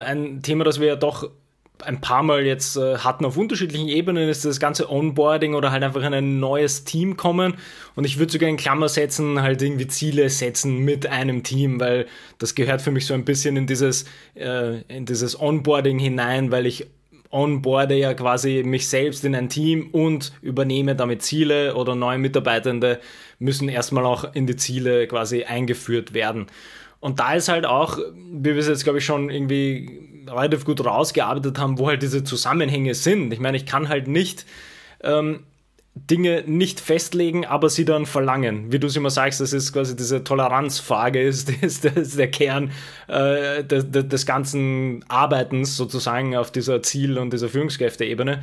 Ein Thema, das wir ja doch ein paar Mal jetzt äh, hatten auf unterschiedlichen Ebenen, ist das ganze Onboarding oder halt einfach in ein neues Team kommen. Und ich würde sogar in Klammer setzen, halt irgendwie Ziele setzen mit einem Team, weil das gehört für mich so ein bisschen in dieses, äh, in dieses Onboarding hinein, weil ich onboarde ja quasi mich selbst in ein Team und übernehme damit Ziele oder neue Mitarbeitende müssen erstmal auch in die Ziele quasi eingeführt werden. Und da ist halt auch wie wir es jetzt, glaube ich, schon irgendwie relativ gut rausgearbeitet haben, wo halt diese Zusammenhänge sind. Ich meine, ich kann halt nicht ähm, Dinge nicht festlegen, aber sie dann verlangen. Wie du es immer sagst, das ist quasi diese Toleranzfrage, ist, ist, ist der Kern äh, des, des ganzen Arbeitens sozusagen auf dieser Ziel- und dieser Führungskräfteebene.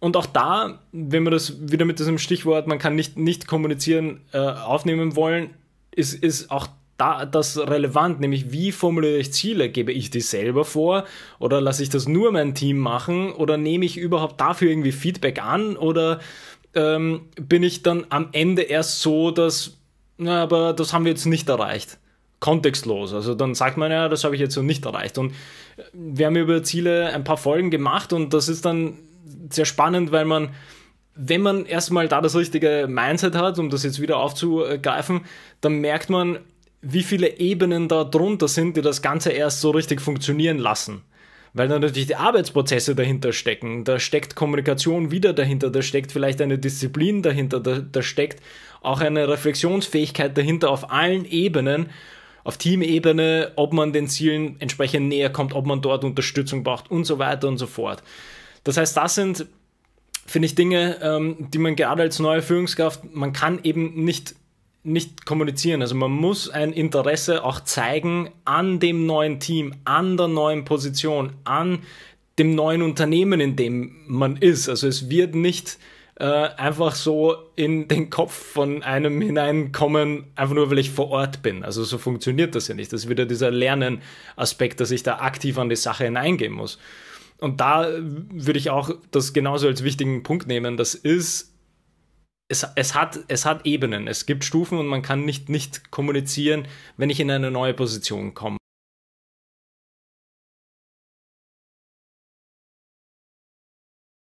Und auch da, wenn wir das wieder mit diesem Stichwort, man kann nicht, nicht kommunizieren, äh, aufnehmen wollen, ist, ist auch da, das relevant, nämlich wie formuliere ich Ziele? Gebe ich die selber vor oder lasse ich das nur mein Team machen oder nehme ich überhaupt dafür irgendwie Feedback an oder ähm, bin ich dann am Ende erst so, dass, na, aber das haben wir jetzt nicht erreicht? kontextlos. Also dann sagt man ja, das habe ich jetzt so nicht erreicht. Und äh, wir haben über Ziele ein paar Folgen gemacht und das ist dann sehr spannend, weil man, wenn man erstmal da das richtige Mindset hat, um das jetzt wieder aufzugreifen, dann merkt man, wie viele Ebenen da drunter sind, die das Ganze erst so richtig funktionieren lassen. Weil da natürlich die Arbeitsprozesse dahinter stecken, da steckt Kommunikation wieder dahinter, da steckt vielleicht eine Disziplin dahinter, da, da steckt auch eine Reflexionsfähigkeit dahinter auf allen Ebenen, auf Teamebene, ob man den Zielen entsprechend näher kommt, ob man dort Unterstützung braucht und so weiter und so fort. Das heißt, das sind, finde ich, Dinge, ähm, die man gerade als neue Führungskraft, man kann eben nicht nicht kommunizieren. Also man muss ein Interesse auch zeigen an dem neuen Team, an der neuen Position, an dem neuen Unternehmen, in dem man ist. Also es wird nicht äh, einfach so in den Kopf von einem hineinkommen, einfach nur weil ich vor Ort bin. Also so funktioniert das ja nicht. Das ist wieder dieser Lernen-Aspekt, dass ich da aktiv an die Sache hineingehen muss. Und da äh, würde ich auch das genauso als wichtigen Punkt nehmen. Das ist es, es, hat, es hat Ebenen, es gibt Stufen und man kann nicht, nicht kommunizieren, wenn ich in eine neue Position komme.